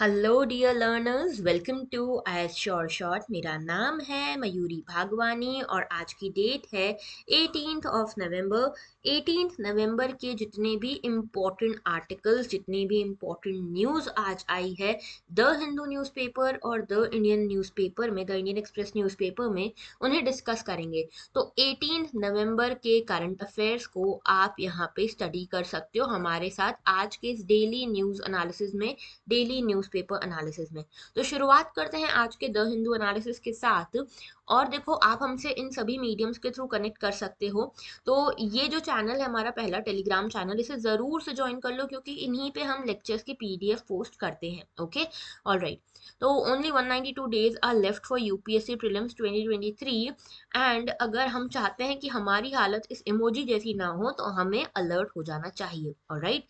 Hello dear learners welcome to I S sure short मेरा नाम है मयूरी भागवानी और आज की डेट है eighteenth of November eighteen November के जितने भी इम्पोर्टेंट आर्टिकल्स जितनी भी इम्पोर्टेंट न्यूज़ आज आई है द हिंदू न्यूज़पेपर और द इंडियन न्यूज़पेपर में द इंडियन एक्सप्रेस न्यूज़पेपर में उन्हें डिस्कस करेंगे तो एटीन नवंबर के करंट अफेयर्स को आप यहाँ पे स्टडी कर सकते हो हमारे साथ आज के इस डेली न्यूज़ अनालिसिस में डेली न्यूज़पेपर अनालिसिस में तो शुरुआत करते हैं आज के द हिंदू अनालिसिस के साथ और देखो आप हमसे इन सभी मीडियम्स के थ्रू कनेक्ट कर सकते हो तो ये जो चैनल है हमारा पहला टेलीग्राम चैनल इसे ज़रूर से ज्वाइन कर लो क्योंकि इन्हीं पे हम लेक्चर्स की पीडीएफ पोस्ट करते हैं ओके ऑल राइट तो only 192 days are left for UPSC prelims 2023 and अगर हम चाहते हैं कि हमारी हालत इस इमोजी जैसी ना हो तो हमें अलर्ट हो जाना चाहिए right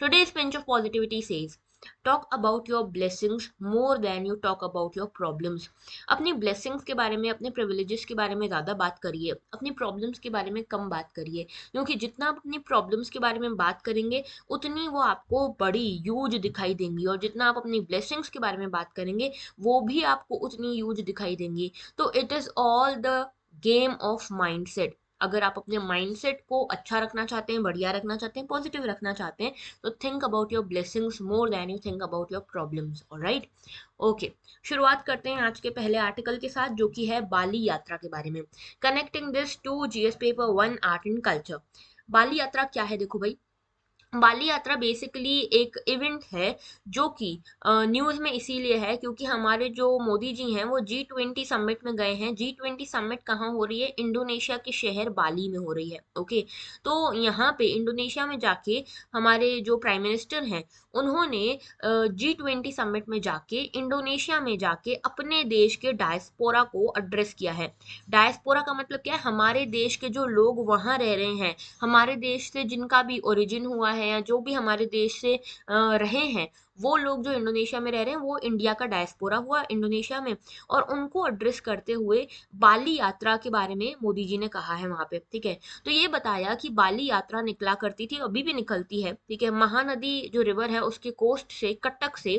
today's pinch of positivity says talk about your blessings more than you talk about your problems अपनी ब्लेसिंग्स के बारे में अपने प्रिविलेजेस के बारे में ज़्यादा बात करिए अपनी प्रॉब्लम्स के बारे में कम बात करिए क्योंकि जितना आप अपनी प्रॉब्लम्स के बारे में बात करेंगे उतनी वो आपको बड़ी यूज दिखाई देंगी और जितना आप अपनी ब्लेसिंग्स के बारे में बात करेंगे वो भी आपको उतनी यूज दिखाई देंगी तो it is all the game of mindset अगर आप अपने माइंडसेट को अच्छा रखना चाहते हैं बढ़िया रखना चाहते हैं पॉजिटिव रखना चाहते हैं तो think about your blessings more than you think about your problems right okay शुरुआत करते हैं आज के पहले आर्टिकल के साथ जो कि है बाली यात्रा के बारे में connecting this to G paper one art and culture Bali Yatra क्या है देखो भाई बाली यात्रा बेसिकली एक इवेंट है जो कि न्यूज़ में इसीलिए है क्योंकि हमारे जो मोदी जी हैं वो जी ट्वेंटी समिट में गए हैं जी ट्वेंटी समिट कहाँ हो रही है इंडोनेशिया के शहर बाली में हो रही है ओके तो यहाँ पे इंडोनेशिया में जाके हमारे जो प्राइम मिनिस्टर हैं उन्होंने जी ट्वेंटी समिट में जाके इंडोनेशिया में जाके अपने देश के डायस्पोरा को एड्रेस किया है डायस्पोरा का मतलब क्या है हमारे देश के जो लोग वहाँ रह रहे हैं हमारे देश से जिनका भी ओरिजिन हुआ है या जो भी हमारे देश से रहे हैं वो लोग जो इंडोनेशिया में रह रहे हैं वो इंडिया का डायस्पोरा हुआ इंडोनेशिया में और उनको एड्रेस करते हुए बाली यात्रा के बारे में मोदी जी ने कहा है वहाँ पे ठीक है तो ये बताया कि बाली यात्रा निकला करती थी अभी भी निकलती है ठीक है महानदी जो रिवर है उसके कोस्ट से कटक से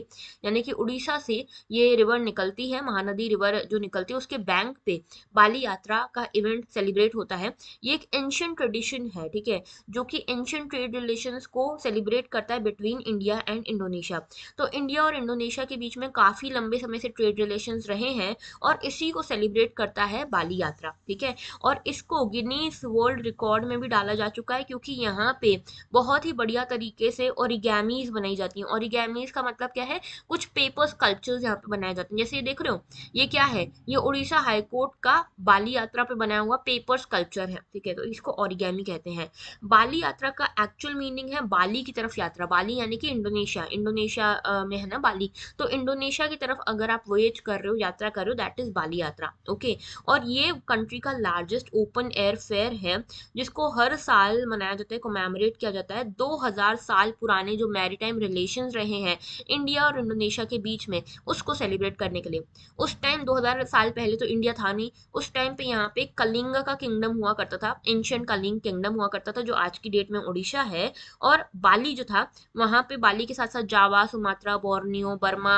यानी कि उड़ीसा से ये रिवर निकलती है महानदी रिवर जो निकलती है उसके बैंक पे बाली यात्रा का इवेंट सेलिब्रेट होता है ये एक एंशियंट ट्रेडिशन है ठीक है जो कि एंशियंट ट्रेड रिलेशन को सेलिब्रेट करता है बिटवीन इंडिया एंड इंडोनेशिया तो इंडिया और इंडोनेशिया के बीच में काफ़ी लंबे समय से ट्रेड रिलेशन रहे हैं और इसी को सेलिब्रेट करता है बाली यात्रा ठीक है और इसको गिनीस वर्ल्ड रिकॉर्ड में भी डाला जा चुका है क्योंकि यहाँ पे बहुत ही बढ़िया तरीके से ओरिगैमीज बनाई जाती हैं ओरिगैमीज का मतलब क्या है कुछ पेपर स्कल्पचर्स यहाँ पे बनाए जाते हैं जैसे ये देख रहे हो ये क्या है ये उड़ीसा हाईकोर्ट का बाली यात्रा पे बनाया हुआ पेपर स्कल्पचर है ठीक है तो इसको ओरिगैमी कहते हैं बाली यात्रा का एक्चुअल मीनिंग है बाली की तरफ यात्रा बाली यानी कि इंडोनेशिया इंडोनेशिया इंडोनेशिया में है ना बाली तो इंडोनेशिया की तरफ अगर आप वोएज कर रहे हो यात्रा कर रहे हो दैट इज बाली यात्रा ओके और ये कंट्री का लार्जेस्ट ओपन एयर फेयर है जिसको हर साल मनाया जाता है कोमेमोरेट किया जाता है 2000 साल पुराने जो मैरीटाइम रिलेशन रहे हैं इंडिया और इंडोनेशिया के बीच में उसको सेलिब्रेट करने के लिए उस टाइम हजार साल पहले तो इंडिया था नहीं उस टाइम पे यहाँ पे कलिंग का किंगडम हुआ करता था एंशियंट कलिंग किंगडम हुआ करता था जो आज की डेट में उड़ीसा है और बाली जो था वहां पे बाली के साथ साथ Java Sumatra Borneo Burma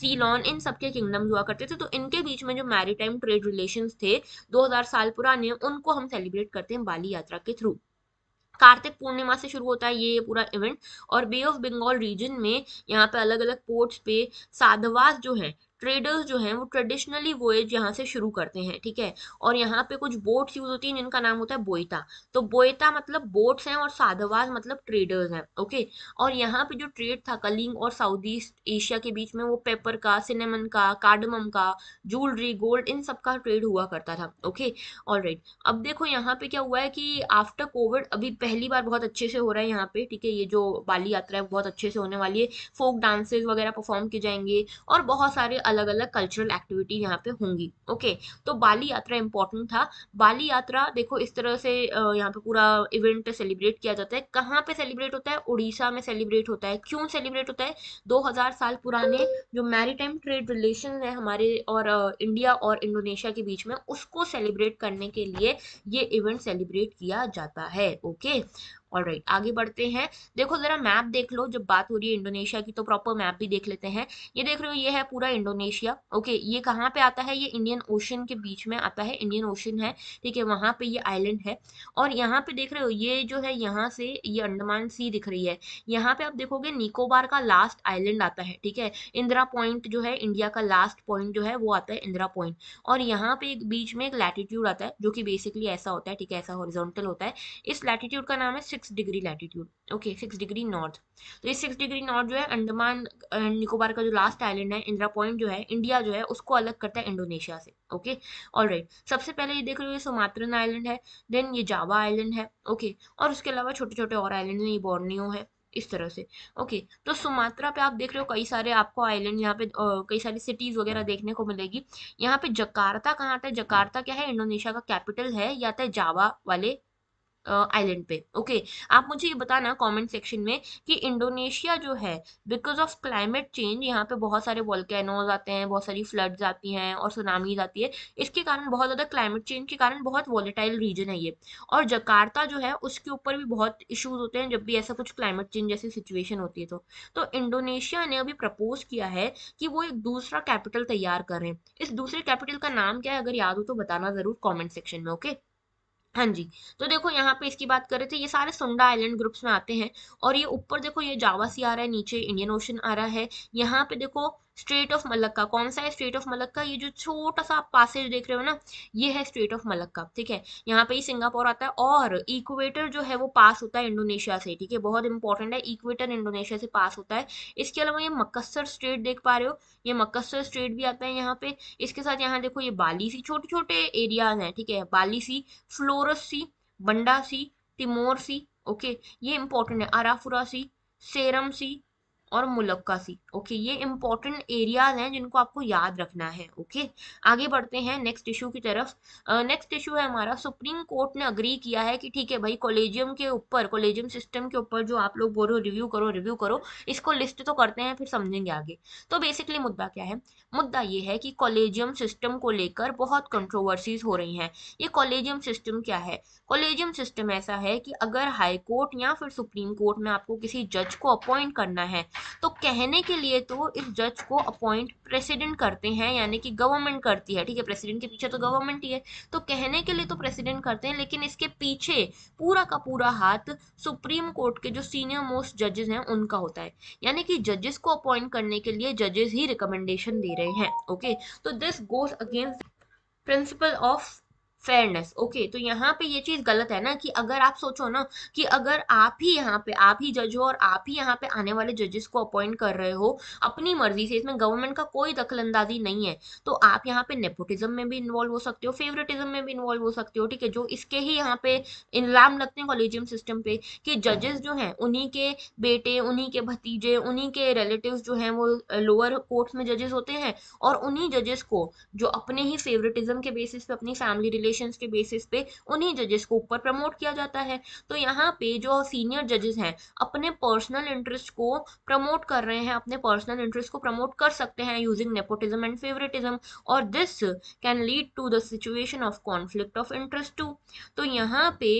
Ceylon इन सबके किंगडम हुआ करते थे तो इनके बीच में जो मैरीटाइम ट्रेड रिलेशन थे दो साल पुराने उनको हम सेलिब्रेट करते हैं बाली यात्रा के थ्रू कार्तिक पूर्णिमा से शुरू होता है ये पूरा इवेंट और बे ऑफ बंगाल रीजन में यहाँ पे अलग अलग पोर्ट्स पे साधवास जो है ट्रेडर्स जो हैं वो ट्रेडिशनली वोएज यहाँ से शुरू करते हैं ठीक है और यहाँ पे कुछ बोट्स यूज होती हैं जिनका नाम होता है बोइता तो बोइता मतलब बोट्स हैं और साधवाज मतलब ट्रेडर्स हैं ओके और यहाँ पे जो ट्रेड था कलिंग और साउथ ईस्ट एशिया के बीच में वो पेपर का सिनेमन का कार्डमम का ज्वेलरी गोल्ड इन सब का ट्रेड हुआ करता था ओके ऑल राइट अब देखो यहाँ पे क्या हुआ है कि आफ्टर कोविड अभी पहली बार बहुत अच्छे से हो रहा है यहाँ पे ठीक है ये जो बाली यात्रा है बहुत अच्छे से होने वाली है फोक डांसेस वगैरह परफॉर्म किए जाएंगे और बहुत सारे अलग अलग कल्चरल एक्टिविटी यहाँ पे होंगी ओके तो बाली यात्रा इंपॉर्टेंट था बाली यात्रा देखो इस तरह से यहाँ पे पूरा इवेंट सेलिब्रेट किया जाता है कहाँ पे सेलिब्रेट होता है उड़ीसा में सेलिब्रेट होता है क्यों सेलिब्रेट होता है 2000 साल पुराने जो मैरीटाइम ट्रेड रिलेशन है हमारे और इंडिया और इंडोनेशिया के बीच में उसको सेलिब्रेट करने के लिए ये इवेंट सेलिब्रेट किया जाता है ओके ऑल राइट right, आगे बढ़ते हैं देखो जरा मैप देख लो जब बात हो रही है इंडोनेशिया की तो प्रॉपर मैप भी देख लेते हैं ये देख रहे हो ये है पूरा इंडोनेशिया ओके ये कहाँ पे आता है ये इंडियन ओशन के बीच में आता है इंडियन ओशन है ठीक है वहाँ पे ये आइलैंड है और यहाँ पे देख रहे हो ये जो है यहाँ से ये अंडमान सी दिख रही है यहाँ पे आप देखोगे निकोबार का लास्ट आइलैंड आता है ठीक है इंदिरा पॉइंट जो है इंडिया का लास्ट पॉइंट जो है वो आता है इंदिरा पॉइंट और यहाँ पे एक बीच में एक लैटिट्यूड आता है जो कि बेसिकली ऐसा होता है ठीक है ऐसा हॉरिजोंटल होता है इस लैटिट्यूड का नाम है six degree latitude okay six degree north तो ये सिक्स डिग्री नॉर्थ जो है अंडमान निकोबार का जो लास्ट आइलैंड है इंदिरा पॉइंट जो है इंडिया जो है उसको अलग करता है इंडोनेशिया से ओके ऑल राइट सबसे पहले ये देख रहे हो ये सुमात्रन आइलैंड है देन ये जावा आइलैंड है ओके okay, और उसके अलावा छोटे छोटे और आइलैंड हैं ये बॉर्नियो है इस तरह से ओके okay, तो सुमात्रा पे आप देख रहे हो कई सारे आपको आइलैंड यहाँ पे कई सारी सिटीज वगैरह देखने को मिलेगी यहाँ पे जकार्ता कहाँ आता है जकार्ता क्या है इंडोनेशिया का कैपिटल है या आता तो है जावा वाले आइलैंड पे ओके okay, आप मुझे ये बताना कमेंट सेक्शन में कि इंडोनेशिया जो है बिकॉज ऑफ क्लाइमेट चेंज यहाँ पे बहुत सारे वॉल्केनोज आते हैं बहुत सारी फ्लड्स आती हैं और सुनामीज आती है इसके कारण बहुत ज़्यादा क्लाइमेट चेंज के कारण बहुत वॉलेटाइल रीजन है ये और जकार्ता जो है उसके ऊपर भी बहुत इशूज होते हैं जब भी ऐसा कुछ क्लाइमेट चेंज जैसी सिचुएशन होती है तो तो इंडोनेशिया ने अभी प्रपोज किया है कि वो एक दूसरा कैपिटल तैयार करें इस दूसरे कैपिटल का नाम क्या है अगर याद हो तो बताना ज़रूर कॉमेंट सेक्शन में ओके okay? हाँ जी तो देखो यहाँ पे इसकी बात कर रहे थे ये सारे सुंडा आइलैंड ग्रुप्स में आते हैं और ये ऊपर देखो ये जावा सी आ रहा है नीचे इंडियन ओशन आ रहा है यहाँ पे देखो स्ट्रेट ऑफ मलक्का कौन सा है स्ट्रेट ऑफ मलक्का ये जो छोटा सा आप पासेज देख रहे हो ना ये है स्ट्रेट ऑफ मलक्का ठीक है यहाँ पे ही सिंगापुर आता है और इक्वेटर जो है वो पास होता है इंडोनेशिया से ठीक है बहुत इंपॉर्टेंट है इक्वेटर इंडोनेशिया से पास होता है इसके अलावा ये मकसर स्ट्रेट देख पा रहे हो ये मकसर स्ट्रेट भी आता है यहाँ पे इसके साथ यहाँ देखो ये बाली सी छोटे छोटे एरियाज हैं ठीक है Bali sea Flores sea Banda sea Timor sea okay ये इंपॉर्टेंट है अराफुरा सी सेरम सी और सी ओके ये इंपॉर्टेंट एरियाज हैं जिनको आपको याद रखना है ओके आगे बढ़ते हैं नेक्स्ट इशू की तरफ नेक्स्ट इशू है हमारा सुप्रीम कोर्ट ने अग्री किया है कि ठीक है भाई कॉलेजियम के ऊपर कॉलेजियम सिस्टम के ऊपर जो आप लोग बोल रहे हो रिव्यू करो रिव्यू करो इसको लिस्ट तो करते हैं फिर समझेंगे आगे तो बेसिकली मुद्दा क्या है मुद्दा ये है कि कॉलेजियम सिस्टम को लेकर बहुत कंट्रोवर्सीज हो रही हैं ये कॉलेजियम सिस्टम क्या है कॉलेजियम सिस्टम ऐसा है कि अगर हाई कोर्ट या फिर सुप्रीम कोर्ट में आपको किसी जज को अपॉइंट करना है तो कहने के लिए तो इस जज को अपॉइंट प्रेसिडेंट करते हैं यानी कि गवर्नमेंट करती है ठीक है प्रेसिडेंट के पीछे तो गवर्नमेंट ही है तो कहने के लिए तो प्रेसिडेंट करते हैं लेकिन इसके पीछे पूरा का पूरा हाथ सुप्रीम कोर्ट के जो सीनियर मोस्ट जजेस हैं उनका होता है यानी कि जजेस को अपॉइंट करने के लिए जजेस ही रिकमेंडेशन दे रहे हैं ओके तो this goes against principle of fairness okay तो यहाँ पे ये चीज गलत है ना कि अगर आप सोचो ना कि अगर आप ही यहाँ पे आप ही जज हो और आप ही यहाँ पे आने वाले जजेस को अपॉइंट कर रहे हो अपनी मर्जी से इसमें गवर्नमेंट का कोई दखल नहीं है तो आप यहाँ पे नेपोटिज्म में भी इन्वॉल्व हो सकते हो फेवरेटिज्म में भी इन्वॉल्व हो सकते हो ठीक है जो इसके ही यहाँ पे इल्जाम लगते हैं कॉलेजियम सिस्टम पे कि जजेस जो हैं उन्हीं के बेटे उन्हीं के भतीजे उन्हीं के रिलेटिव जो हैं वो लोअर कोर्ट्स में जजेस होते हैं और उन्हीं जजेस को जो अपने ही फेवरेटिज्म के बेसिस पे अपनी फैमिली रिलेशन रिकमेंडेशन के बेसिस पे उन्हीं जजेस को ऊपर प्रमोट किया जाता है तो यहाँ पे जो सीनियर जजेस हैं अपने पर्सनल इंटरेस्ट को प्रमोट कर रहे हैं अपने पर्सनल इंटरेस्ट को प्रमोट कर सकते हैं यूजिंग नेपोटिज्म एंड फेवरेटिज्म और this can lead to the situation of conflict of interest two तो यहाँ पे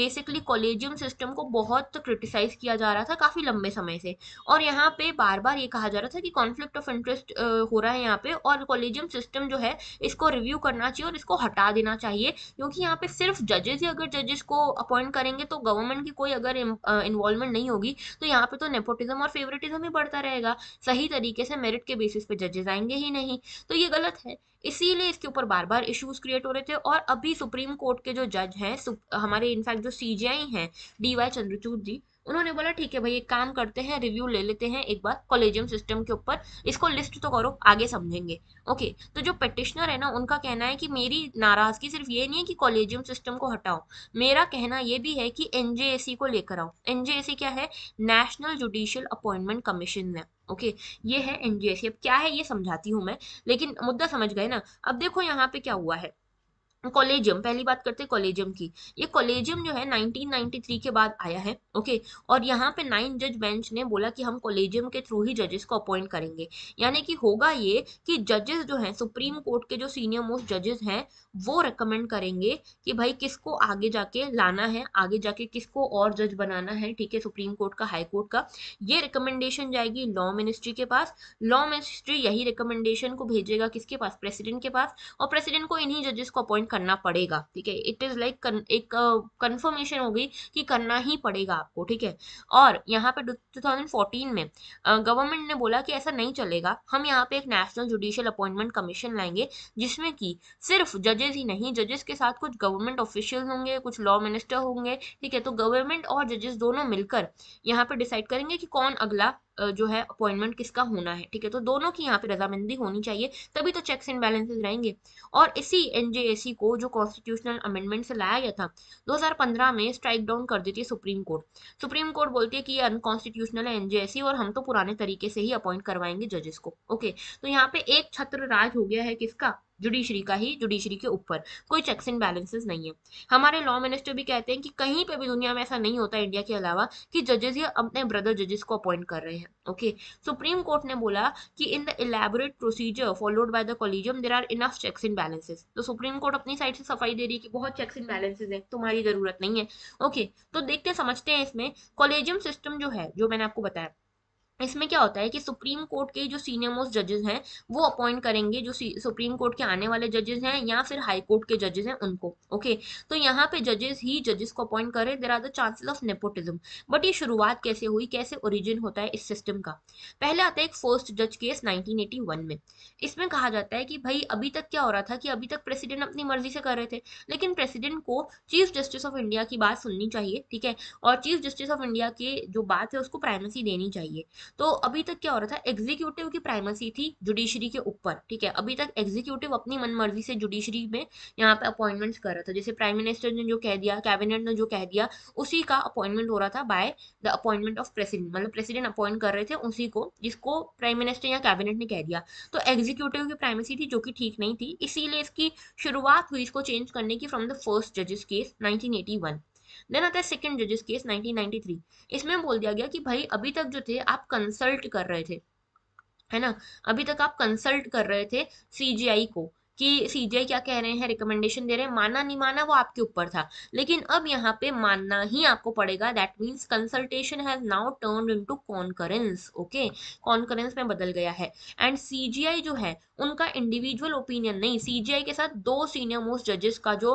बेसिकली कॉलेजियम सिस्टम को बहुत क्रिटिसाइज किया जा रहा था काफ़ी लंबे समय से और यहाँ पे बार बार ये कहा जा रहा था कि कॉन्फ्लिक्ट ऑफ इंटरेस्ट हो रहा है यहाँ पे और कॉलेजियम सिस्टम जो है इसको रिव्यू करना चाहिए और इसको हटा देना चाहिए चाहिए क्योंकि यहाँ पे सिर्फ जजेस ही अगर जजेस को अपॉइंट करेंगे तो गवर्नमेंट की कोई अगर इन्वॉल्वमेंट नहीं होगी तो यहाँ पे तो नेपोटिज्म और फेवरेटिज्म ही बढ़ता रहेगा सही तरीके से मेरिट के बेसिस पे जजेस आएंगे ही नहीं तो ये गलत है इसीलिए इसके ऊपर बार बार इश्यूज क्रिएट हो रहे थे और अभी सुप्रीम कोर्ट के जो जज हैं हमारे इनफैक्ट जो सी हैं डी वाई चंद्रचूड जी उन्होंने बोला ठीक है भाई एक काम करते हैं रिव्यू ले लेते हैं एक बार कॉलेजियम सिस्टम के ऊपर इसको लिस्ट तो करो आगे समझेंगे ओके तो जो पटिशनर है ना उनका कहना है कि मेरी नाराजगी सिर्फ ये नहीं है कि कॉलेजियम सिस्टम को हटाओ मेरा कहना ये भी है कि एनजेएसी को लेकर आओ एनजेएसी क्या है नेशनल जुडिशियल अपॉइंटमेंट कमीशन ने ओके ये है एनजीएसी अब क्या है ये समझाती हूँ मैं लेकिन मुद्दा समझ गए ना अब देखो यहाँ पे क्या हुआ है कॉलेजियम पहली बात करते हैं कॉलेजियम की ये कॉलेजियम जो है 1993 के बाद आया है ओके और यहाँ पे नाइन जज बेंच ने बोला कि हम कॉलेजियम के थ्रू ही जजेस को अपॉइंट करेंगे यानी कि होगा ये कि जजेस जो हैं सुप्रीम कोर्ट के जो सीनियर मोस्ट जजेस हैं वो रिकमेंड करेंगे कि भाई किसको आगे जाके लाना है आगे जाके किसको और जज बनाना है ठीक है सुप्रीम कोर्ट का हाई कोर्ट का ये रिकमेंडेशन जाएगी लॉ मिनिस्ट्री के पास लॉ मिनिस्ट्री यही रिकमेंडेशन को भेजेगा किसके पास प्रेसिडेंट के पास और प्रेसिडेंट को इन्हीं जजेस को अपॉइंट करना पड़ेगा ठीक है इट इज लाइक एक कंफर्मेशन uh, कि करना ही पड़ेगा आपको ठीक है और यहाँ पे 2014 में गवर्नमेंट uh, ने बोला कि ऐसा नहीं चलेगा हम यहाँ पे एक नेशनल जुडिशियल अपॉइंटमेंट कमीशन लाएंगे जिसमें कि सिर्फ जजेस ही नहीं जजेस के साथ कुछ गवर्नमेंट ऑफिशियल होंगे कुछ लॉ मिनिस्टर होंगे ठीक है तो गवर्नमेंट और जजेस दोनों मिलकर यहाँ पे डिसाइड करेंगे कि कौन अगला जो है अपॉइंटमेंट किसका होना है ठीक है तो दोनों की यहाँ पे रजामंदी होनी चाहिए तभी तो चेक्स एंड बैलेंसेज रहेंगे और इसी एनजेएसी को जो कॉन्स्टिट्यूशनल अमेंडमेंट से लाया गया था 2015 में स्ट्राइक डाउन कर देती है सुप्रीम कोर्ट सुप्रीम कोर्ट बोलती है कि ये अनकॉन्स्टिट्यूशनल है एनजेएसी और हम तो पुराने तरीके से ही अपॉइंट करवाएंगे जजेस को ओके तो यहाँ पे एक छत्र राज हो गया है किसका जुडिशरी का ही जुडिशरी के ऊपर कोई चेक्स एंड बैलेंसेस नहीं है हमारे लॉ मिनिस्टर भी कहते हैं कि कहीं पे भी दुनिया में ऐसा नहीं होता इंडिया के अलावा कि जजेस ये अपने ब्रदर जजेस को अपॉइंट कर रहे हैं ओके सुप्रीम कोर्ट ने बोला कि in the elaborate procedure followed by the collegium there are enough checks and balances तो सुप्रीम कोर्ट अपनी साइड से सफाई दे रही है कि बहुत चेक्स एंड बैलेंसेज है तुम्हारी जरूरत नहीं है ओके तो देखते समझते हैं इसमें कॉलेजियम सिस्टम जो है जो मैंने आपको बताया इसमें क्या होता है कि सुप्रीम कोर्ट के जो सीनियर मोस्ट जजेस हैं वो अपॉइंट करेंगे जो सुप्रीम कोर्ट के आने वाले जजेस हैं या फिर हाई कोर्ट के जजेस हैं उनको ओके तो यहाँ पे जजेस ही जजेस को अपॉइंट करें there are the chances of nepotism but ये शुरुआत कैसे हुई कैसे ओरिजिन होता है इस सिस्टम का पहले आता है एक फर्स्ट जज केस नाइनटीन में इसमें कहा जाता है कि भाई अभी तक क्या हो रहा था कि अभी तक प्रेसिडेंट अपनी मर्जी से कर रहे थे लेकिन प्रेसिडेंट को चीफ जस्टिस ऑफ इंडिया की बात सुननी चाहिए ठीक है और चीफ जस्टिस ऑफ इंडिया के जो बात है उसको प्राइमेसी देनी चाहिए तो अभी तक क्या हो रहा था एग्जीक्यूटिव की प्राइमेसी थी जुडिशरी के ऊपर ठीक है अभी तक एग्जीक्यूटिव अपनी मनमर्जी से जुडिशरी में यहाँ पे अपॉइंटमेंट्स कर रहा था जैसे प्राइम मिनिस्टर ने जो कह दिया कैबिनेट ने जो कह दिया उसी का अपॉइंटमेंट हो रहा था by the appointment of president मतलब प्रेसिडेंट अपॉइंट कर रहे थे उसी को जिसको प्राइम मिनिस्टर या कैबिनेट ने कह दिया तो एग्जीक्यूटिव की प्राइमेसी थी जो कि ठीक नहीं थी इसीलिए इसकी शुरुआत हुई इसको चेंज करने की फ्रॉम द फर्स्ट जजेस केस नाइनटीन देन आता है सेकेंड जजेस केस 1993 इसमें बोल दिया गया कि भाई अभी तक जो थे आप कंसल्ट कर रहे थे है ना अभी तक आप कंसल्ट कर रहे थे सीजीआई को कि सीजीआई क्या कह रहे हैं रिकमेंडेशन दे रहे हैं माना नहीं माना वो आपके ऊपर था लेकिन अब यहाँ पे मानना ही आपको पड़ेगा that means consultation has now turn into concurrence okay concurrence में बदल गया है एंड सीजीआई जो है उनका इंडिविजुअल ओपिनियन नहीं सीजीआई के साथ दो सीनियर मोस्ट जजेस का जो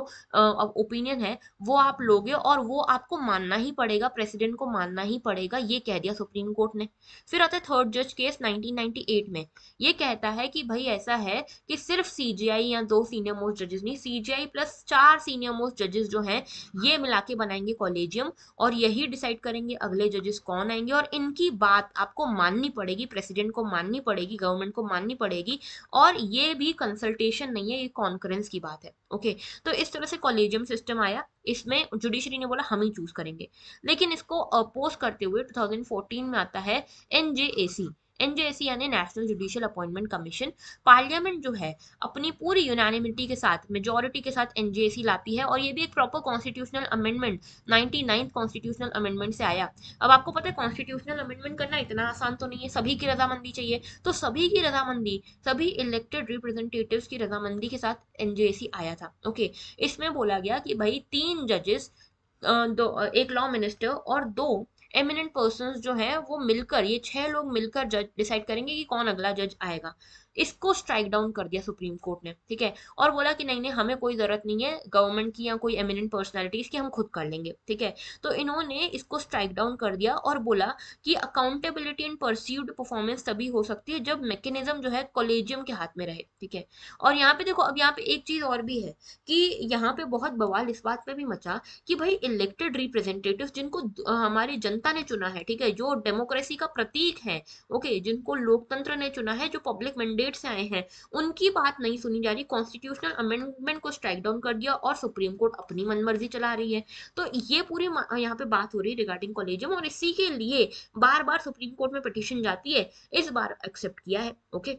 ओपिनियन है वो आप लोगे और वो आपको मानना ही पड़ेगा प्रेसिडेंट को मानना ही पड़ेगा ये कह दिया सुप्रीम कोर्ट ने फिर आता है थर्ड जज केस 1998 में ये कहता है कि भाई ऐसा है कि सिर्फ सीजीआई सीजीआई या दो सीनियर मोस्ट जजेस नहीं सीजीआई प्लस चार सीनियर मोस्ट जजेस जो हैं ये मिला के बनाएंगे कॉलेजियम और यही डिसाइड करेंगे अगले जजेस कौन आएंगे और इनकी बात आपको माननी पड़ेगी प्रेसिडेंट को माननी पड़ेगी गवर्नमेंट को माननी पड़ेगी और ये भी कंसल्टेशन नहीं है ये कॉन्फ्रेंस की बात है ओके तो इस तरह से कॉलेजियम सिस्टम आया इसमें जुडिशरी ने बोला हम ही चूज करेंगे लेकिन इसको अपोज करते हुए टू में आता है एनजेएसी एनजेसी यानी national judicial appointment commission parliament जो है अपनी पूरी यूनानिमिटी के साथ मेजोरिटी के साथ एनजेसी लाती है और ये भी एक proper constitutional amendment ninth constitutional amendment से आया अब आपको पता है कॉन्स्टिट्यूशनल अमेंडमेंट करना इतना आसान तो नहीं है सभी की रजामंदी चाहिए तो सभी की रजामंदी सभी इलेक्टेड रिप्रेजेंटेटिव की रजामंदी के साथ एनजेसी आया था ओके इसमें बोला गया कि भाई तीन जजेस दो एक लॉ मिनिस्टर और दो एमिनेंट पर्सन जो हैं वो मिलकर ये छह लोग मिलकर जज डिसाइड करेंगे कि कौन अगला जज आएगा इसको स्ट्राइक डाउन कर दिया सुप्रीम कोर्ट ने ठीक है और बोला कि नहीं नहीं हमें कोई ज़रूरत नहीं है गवर्नमेंट की या कोई एमिनेंट पर्सनैलिटीज़ की हम खुद कर लेंगे ठीक है तो इन्होंने इसको स्ट्राइक डाउन कर दिया और बोला कि अकाउंटेबिलिटी इन परसीव्ड परफॉर्मेंस तभी हो सकती है जब मैकेनिज्म जो है कॉलेजियम के हाथ में रहे ठीक है और यहाँ पे देखो अब यहाँ पे एक चीज़ और भी है कि यहाँ पे बहुत बवाल इस बात पर भी मचा कि भाई इलेक्टेड रिप्रेजेंटेटिव जिनको हमारी जनता ने चुना है ठीक है जो डेमोक्रेसी का प्रतीक है ओके जिनको लोकतंत्र ने चुना है जो पब्लिक मैंडेट स्टेट से आए हैं उनकी बात नहीं सुनी जा रही कॉन्स्टिट्यूशनल अमेंडमेंट को स्ट्राइक डाउन कर दिया और सुप्रीम कोर्ट अपनी मनमर्जी चला रही है तो ये पूरी यहाँ पे बात हो रही है रिगार्डिंग कॉलेजियम और इसी के लिए बार बार सुप्रीम कोर्ट में पिटिशन जाती है इस बार एक्सेप्ट किया है ओके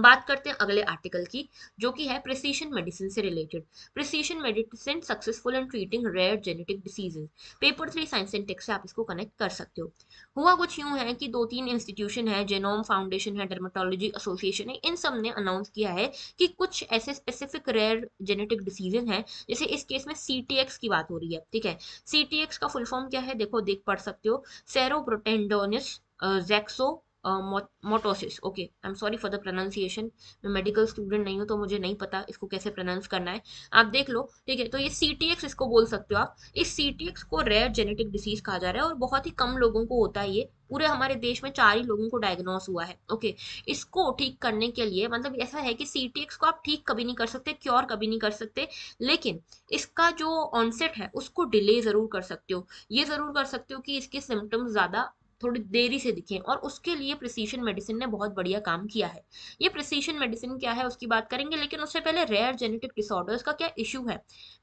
बात करते हैं अगले आर्टिकल की जो कि है प्रिसीशन मेडिसिन से related precision medicine successful in treating rare genetic diseases paper three science and tech से आप इसको कनेक्ट कर सकते हो हुआ कुछ यूं है कि दो तीन इंस्टीट्यूशन है जेनोम फाउंडेशन है डर्माटोलॉजी एसोसिएशन है इन सब ने अनाउंस किया है कि कुछ ऐसे स्पेसिफिक रेयर जेनेटिक डिसीजेज हैं जैसे इस केस में सी की बात हो रही है ठीक है सी का फुल फॉर्म क्या है देखो देख पढ़ सकते हो सेरोप्रोटेंडोनिस प्रोटेंडोनिस जैक्सो मोटोसिस okay I am sorry for the pronunciation मैं मेडिकल स्टूडेंट नहीं हूँ तो मुझे नहीं पता इसको कैसे प्रोनाउंस करना है आप देख लो ठीक है तो ये सी इसको बोल सकते हो आप इस सी को रेयर जेनेटिक डिसीज कहा जा रहा है और बहुत ही कम लोगों को होता है ये पूरे हमारे देश में चार ही लोगों को डायग्नोस हुआ है ओके इसको ठीक करने के लिए मतलब ऐसा है कि सी को आप ठीक कभी नहीं कर सकते क्योर कभी नहीं कर सकते लेकिन इसका जो ऑनसेट है उसको डिले ज़रूर कर सकते हो ये ज़रूर कर सकते हो कि इसके सिम्टम्स ज़्यादा थोड़ी देरी से दिखें और उसके लिए प्रिसीशन मेडिसिन ने बहुत बढ़िया काम किया है ये प्रिसीशन मेडिसिन क्या है उसकी बात करेंगे लेकिन उससे पहले रेयर जेनेटिक डिसऑर्डर्स का क्या इशू है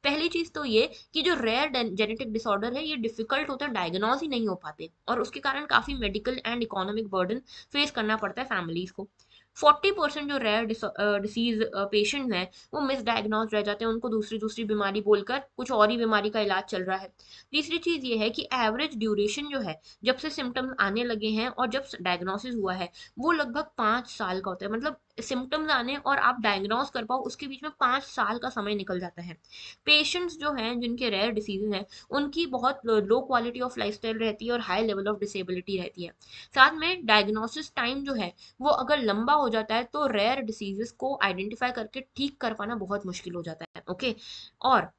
पहली चीज़ तो ये कि जो रेयर जेनेटिक डिसऑर्डर है ये डिफिकल्ट होता है डायग्नोज ही नहीं हो पाते और उसके कारण काफ़ी medical and economic burden face करना पड़ता है फैमिलीज़ को फोर्टी परसेंट जो रेयर डिसीज पेशेंट हैं वो मिसडाइग्नोज रह जाते हैं उनको दूसरी दूसरी बीमारी बोलकर कुछ और ही बीमारी का इलाज चल रहा है तीसरी चीज़ ये है कि एवरेज ड्यूरेशन जो है जब से सिम्टम्स आने लगे हैं और जब डायग्नोसिस हुआ है वो लगभग पाँच साल का होता है मतलब सिम्टम्स आने और आप डायग्नोस कर पाओ उसके बीच में पाँच साल का समय निकल जाता है पेशेंट्स जो हैं जिनके रेयर डिसीजेज हैं उनकी बहुत लो क्वालिटी ऑफ लाइफ रहती है और हाई लेवल ऑफ डिसेबिलिटी रहती है साथ में डायग्नोसिस टाइम जो है वो अगर लंबा हो जाता है तो रेयर डिसीजेस को आइडेंटिफाई करके ठीक कर पाना बहुत मुश्किल हो जाता है ओके और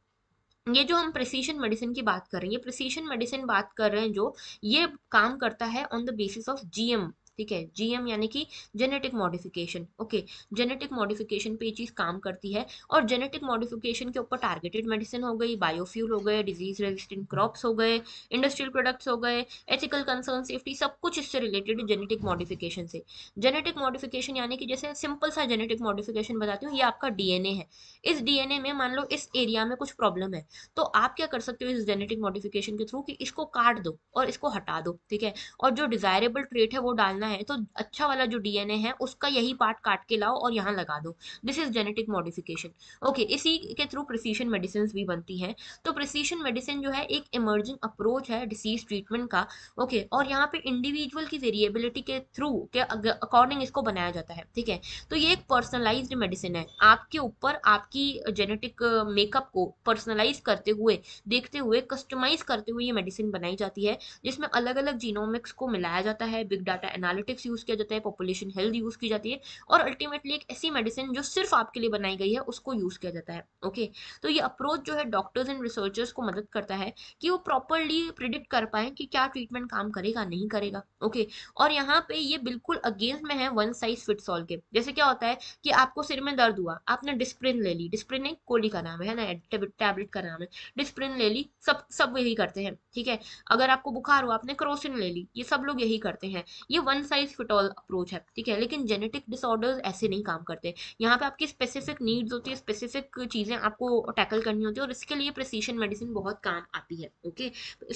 ये जो हम प्रिसीशन मेडिसिन की बात कर रहे हैं ये प्रिसीशन मेडिसिन बात कर रहे हैं जो ये काम करता है on the basis of GM ठीक है जीएम यानी कि genetic modification okay genetic modification पे ये चीज़ काम करती है और जेनेटिक मॉडिफिकेशन के ऊपर टारगेटेड मेडिसिन हो गई बायोफ्यूल हो गए डिजीज रेजिस्टेंट क्रॉप्स हो गए इंडस्ट्रियल प्रोडक्ट्स हो गए एथिकल कंसर्न सेफ्टी सब कुछ इससे रिलेटेड जेनेटिक मॉडिफिकेशन से जेनेटिक मॉडिफिकेशन यानी कि जैसे सिंपल सा जेनेटिक मॉडिफिकेशन बताती हूँ ये आपका डीएनए है इस डीएनए में मान लो इस एरिया में कुछ प्रॉब्लम है तो आप क्या कर सकते हो इस जेनेटिक मॉडिफिकेशन के थ्रू कि इसको काट दो और इसको हटा दो ठीक है और जो डिजायरेबल ट्रेट है वो डालना है तो अच्छा वाला जो डीएनए है उसका यही पार्ट काट के लाओ और यहाँ लगा दो this is genetic modification okay इसी के थ्रू प्रिसीशन मेडिसिन भी बनती हैं तो प्रिसीशन मेडिसिन जो है एक इमर्जिंग अप्रोच है डिसीज ट्रीटमेंट का ओके okay, और यहाँ पे इंडिविजुअल की वेरिएबिलिटी के थ्रू के अकॉर्डिंग इसको बनाया जाता है ठीक है तो ये एक पर्सनलाइज मेडिसिन है आपके ऊपर आपकी जेनेटिक मेकअप को पर्सनलाइज करते हुए देखते हुए कस्टमाइज करते हुए ये मेडिसिन बनाई जाती है जिसमें अलग अलग जीनोमिक्स को मिलाया जाता है big data analysis analytics use किया जाता है पॉपुलेशन हेल्थ यूज़ की जाती है और अल्टीमेटली एक ऐसी मेडिसिन जो सिर्फ आपके लिए बनाई गई है उसको यूज़ किया जाता है ओके तो ये अप्रोच जो है डॉक्टर्स एंड रिसर्चर्स को मदद करता है कि वो प्रॉपरली प्रिडिक्ट कर पाए कि क्या ट्रीटमेंट काम करेगा नहीं करेगा ओके और यहाँ पे ये बिल्कुल अगेंस्ट में है वन साइज फिट्स ऑल के जैसे क्या होता है कि आपको सिर में दर्द हुआ आपने डिस्प्रिन ले ली डिस्प्रिन एक कोली का नाम है ना टैबलेट का नाम है डिस्प्रिन ले ली सब सब यही करते हैं ठीक है अगर आपको बुखार हुआ आपने क्रोसिन ले ली ये सब लोग यही करते हैं ये one one size fit all approach है ठीक है लेकिन जेनेटिक डिसऑर्डर्स ऐसे नहीं काम करते यहाँ पे आपकी स्पेसिफिक नीड्स होती है स्पेसिफिक चीज़ें आपको टैकल करनी होती है और इसके लिए प्रिसीशन मेडिसिन बहुत काम आती है ओके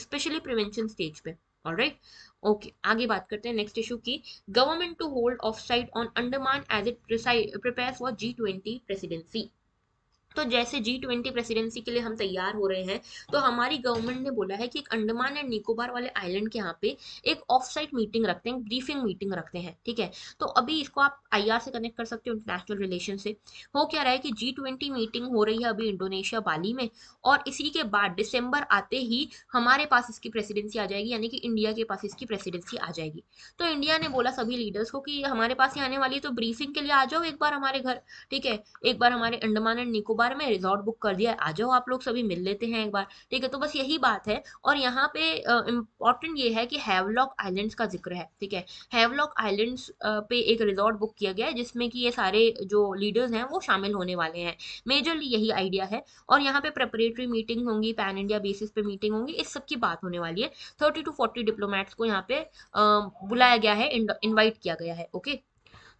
स्पेशली प्रिवेंशन स्टेज पे ऑल राइट ओके आगे बात करते हैं नेक्स्ट इशू की government to hold offsite on Andaman as it prepare for G twenty presidency तो जैसे जी ट्वेंटी प्रेसिडेंसी के लिए हम तैयार हो रहे हैं तो हमारी गवर्नमेंट ने बोला है कि एक अंडमान एंड निकोबार वाले आइलैंड के यहाँ पे एक ऑफ साइट मीटिंग रखते हैं ब्रीफिंग मीटिंग रखते हैं ठीक है तो अभी इसको आप आई से कनेक्ट कर सकते हो इंटरनेशनल रिलेशन से हो क्या रहा है कि जी ट्वेंटी मीटिंग हो रही है अभी इंडोनेशिया बाली में और इसी के बाद डिसम्बर आते ही हमारे पास इसकी प्रेसिडेंसी आ जाएगी यानी कि इंडिया के पास इसकी प्रेसिडेंसी आ जाएगी तो इंडिया ने बोला सभी लीडर्स को कि हमारे पास ये आने वाली है तो ब्रीफिंग के लिए आ जाओ एक बार हमारे घर ठीक है एक बार हमारे अंडमान एंड निकोबार बार मैं रिजॉर्ट बुक कर दिया आ जाओ आप लोग सभी मिल लेते हैं एक बार ठीक है तो बस यही बात है और यहाँ पे इम्पॉर्टेंट ये है कि हैवलॉक आइलैंड्स का जिक्र है ठीक है हैवलॉक आइलैंड्स पे एक रिजॉर्ट बुक किया गया है जिसमें कि ये सारे जो लीडर्स हैं वो शामिल होने वाले हैं मेजरली यही आइडिया है और यहाँ पे प्रेपरेटरी मीटिंग होंगी पैन इंडिया बेसिस पे मीटिंग होंगी इस सब की बात होने वाली है थर्टी टू फोर्टी डिप्लोमैट्स को यहाँ पे बुलाया गया है इन्वाइट किया गया है ओके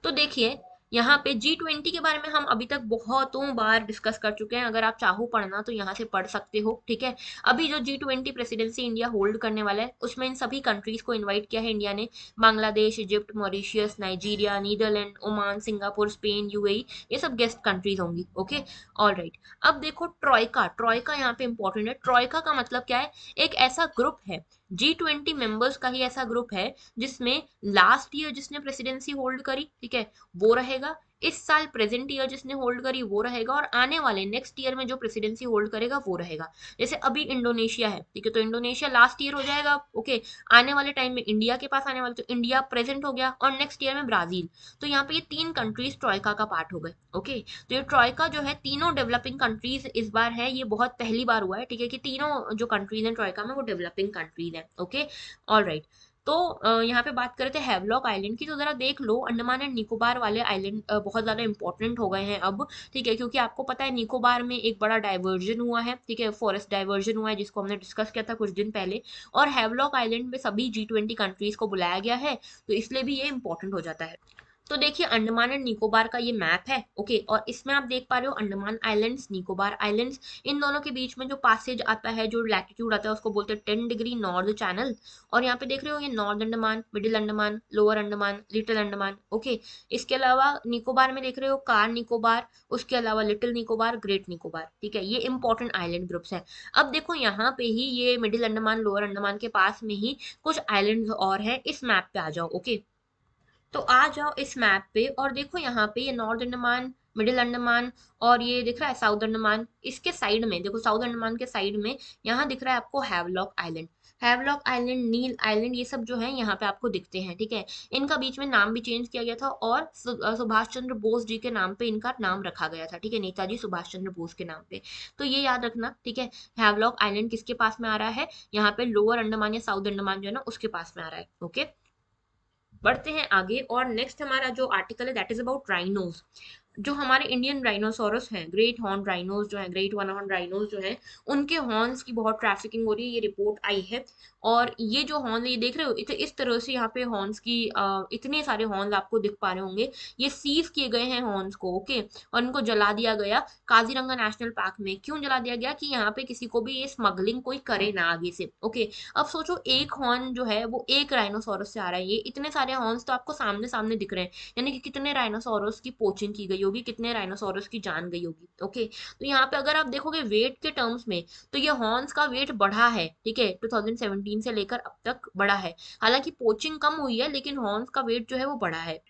तो देखिए यहाँ पे जी ट्वेंटी के बारे में हम अभी तक बहुतों बार डिस्कस कर चुके हैं अगर आप चाहो पढ़ना तो यहाँ से पढ़ सकते हो ठीक है अभी जो G twenty presidency India hold करने वाला है उसमें इन सभी कंट्रीज को इन्वाइट किया है इंडिया ने Bangladesh Egypt Mauritius Nigeria Netherland Oman Singapore Spain U ये सब गेस्ट कंट्रीज होंगी ओके ऑल राइट अब देखो ट्रॉयका ट्रॉयका यहाँ पे इंपॉर्टेंट है ट्रॉयका का मतलब क्या है एक ऐसा ग्रुप है जी ट्वेंटी मेंबर्स का ही ऐसा ग्रुप है जिसमें लास्ट ईयर जिसने प्रेसिडेंसी होल्ड करी ठीक है वो रहेगा इस साल प्रेजेंट ईयर जिसने होल्ड करी वो रहेगा और आने वाले नेक्स्ट ईयर में जो प्रेसिडेंसी होल्ड करेगा वो रहेगा जैसे अभी इंडोनेशिया है ठीक है तो इंडोनेशिया लास्ट ईयर हो जाएगा ओके आने वाले टाइम में इंडिया के पास आने वाले तो इंडिया प्रेजेंट हो गया और नेक्स्ट ईयर में ब्राजील तो यहाँ पे ये तीन कंट्रीज ट्रॉयका का पार्ट हो गए ओके तो ये ट्रॉयका जो है तीनों डेवलपिंग कंट्रीज इस बार है ये बहुत पहली बार हुआ है ठीक है कि तीनों जो कंट्रीज हैं ट्रॉयका में वो डेवलपिंग कंट्रीज है ओके ऑल राइट तो यहाँ पे बात करते थे हैवलॉक आइलैंड की तो ज़रा देख लो अंडमान एंड निकोबार वाले आइलैंड बहुत ज़्यादा इंपॉर्टेंट हो गए हैं अब ठीक है क्योंकि आपको पता है निकोबार में एक बड़ा डायवर्जन हुआ है ठीक है फॉरेस्ट डाइवर्जन हुआ है जिसको हमने डिस्कस किया था कुछ दिन पहले और हैवलॉक आइलैंड में सभी जी कंट्रीज़ को बुलाया गया है तो इसलिए भी ये इंपॉर्टेंट हो जाता है तो देखिए अंडमान एंड निकोबार का ये मैप है ओके और इसमें आप देख पा रहे हो अंडमान आइलैंड्स निकोबार आइलैंड्स इन दोनों के बीच में जो पासेज आता है जो लैटिट्यूड आता है उसको बोलते हैं टेन डिग्री नॉर्थ चैनल और यहाँ पे देख रहे हो ये north Andaman middle Andaman lower Andaman little Andaman okay इसके अलावा निकोबार में देख रहे हो कार निकोबार उसके अलावा लिटिल निकोबार ग्रेट निकोबार ठीक है ये इंपॉर्टेंट आइलैंड ग्रुप्स हैं अब देखो यहाँ पे ही ये मिडिल अंडमान लोअर अंडमान के पास में ही कुछ आईलैंड और हैं इस मैप पे आ जाओ ओके तो आ जाओ इस मैप पे और देखो यहाँ पे ये नॉर्थ अंडमान मिडिल अंडमान और ये दिख रहा है साउथ अंडमान इसके साइड में देखो साउथ अंडमान के साइड में यहाँ दिख रहा है आपको Havelock island Havelock island Neil island ये सब जो है यहाँ पे आपको दिखते हैं ठीक है इनका बीच में नाम भी चेंज किया गया था और सुभाष चंद्र बोस जी के नाम पे इनका नाम रखा गया था ठीक है नेताजी सुभाष चंद्र बोस के नाम पे तो ये याद रखना ठीक है हैवलॉक आइलैंड किसके पास में आ रहा है यहाँ पे लोअर अंडमान या साउथ अंडमान जो है ना उसके पास में आ रहा है ओके बढ़ते हैं आगे और नेक्स्ट हमारा जो आर्टिकल है दैट इज अबाउट राइनोज जो हमारे इंडियन राइनोसोरस हैं ग्रेट हॉर्न राइनोज जो हैं ग्रेट वन हॉर्न राइनोज जो हैं उनके हॉर्न्स की बहुत ट्रैफिकिंग हो रही है ये रिपोर्ट आई है और ये जो हॉर्न ये देख रहे हो इस तरह से यहाँ पे हॉर्न्स की इतने सारे हॉर्न्स आपको दिख पा रहे होंगे ये सीज किए गए हैं हॉर्न्स को ओके और इनको जला दिया गया काजीरंगा नेशनल पार्क में क्यों जला दिया गया कि यहाँ पे किसी को भी ये स्मगलिंग कोई करे ना आगे से ओके अब सोचो एक हॉर्न जो है वो एक राइनोसोरस से आ रहा है ये इतने सारे हॉर्न्स तो आपको सामने सामने दिख रहे हैं यानी कि कितने राइनोसोरस की पोचिंग की गई गई होगी कितने राइनोसोरस की जान गई होगी ओके तो यहाँ पे अगर आप देखोगे वेट के टर्म्स में तो ये हॉर्न्स का वेट बढ़ा है ठीक है 2017 से लेकर अब तक बढ़ा है हालांकि पोचिंग कम हुई है लेकिन हॉर्न्स का वेट जो है वो बढ़ा है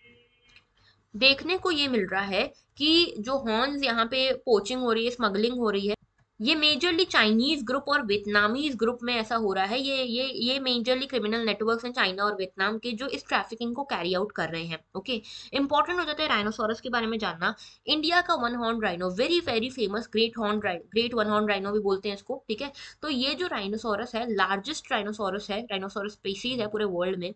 देखने को ये मिल रहा है कि जो हॉर्न्स यहाँ पे पोचिंग हो रही है स्मगलिंग हो रही है ये मेजरली चाइनीज ग्रुप और वियतनामीज ग्रुप में ऐसा हो रहा है ये ये ये मेजरली क्रिमिनल नेटवर्क्स हैं चाइना और वियतनाम के जो इस ट्रैफिकिंग को कैरी आउट कर रहे हैं ओके इंपॉर्टेंट हो जाता है राइनोसोरस के बारे में जानना इंडिया का one horn rhino very very famous great horn great one horn rhino भी बोलते हैं इसको ठीक है तो ये जो राइनोसोरस है लार्जेस्ट राइनोसोरस है राइनोसोरस स्पेसीज है पूरे वर्ल्ड में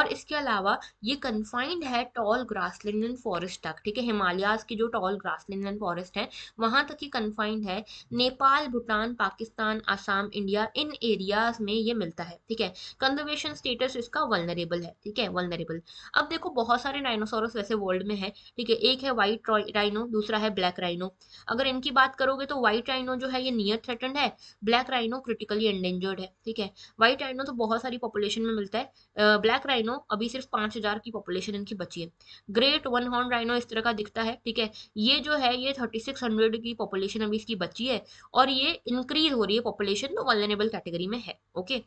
और इसके अलावा ये कन्फाइंड है टॉल ग्रासलैंड फॉरेस्ट तक ठीक है हिमालयाज की जो टॉल ग्रासलैंड फॉरेस्ट है वहां तक ये कन्फाइंड है नेप नेपाल भूटान पाकिस्तान आसाम इंडिया इन एरियाज में ये मिलता है ठीक है कंजर्वेशन स्टेटस इसका वलनरेबल है ठीक है वलनरेबल अब देखो बहुत सारे डायनोसोरस वैसे वर्ल्ड में है ठीक है एक है व्हाइट राइनो दूसरा है ब्लैक राइनो अगर इनकी बात करोगे तो व्हाइट राइनो जो है ये नियर थ्रेटन है ब्लैक राइनो क्रिटिकली एंडेंजर्ड है ठीक है व्हाइट राइनो तो बहुत सारी पॉपुलेशन में मिलता है ब्लैक राइनो अभी सिर्फ पांच हज़ार की पॉपुलेशन इनकी बची है ग्रेट वन हॉर्न राइनो इस तरह का दिखता है ठीक है ये जो है ये थर्टी सिक्स हंड्रेड की पॉपुलेशन अभी इसकी बची है और ये इंक्रीज हो रही है पॉपुलेशन तो वॉलरेबल कैटेगरी में है ओके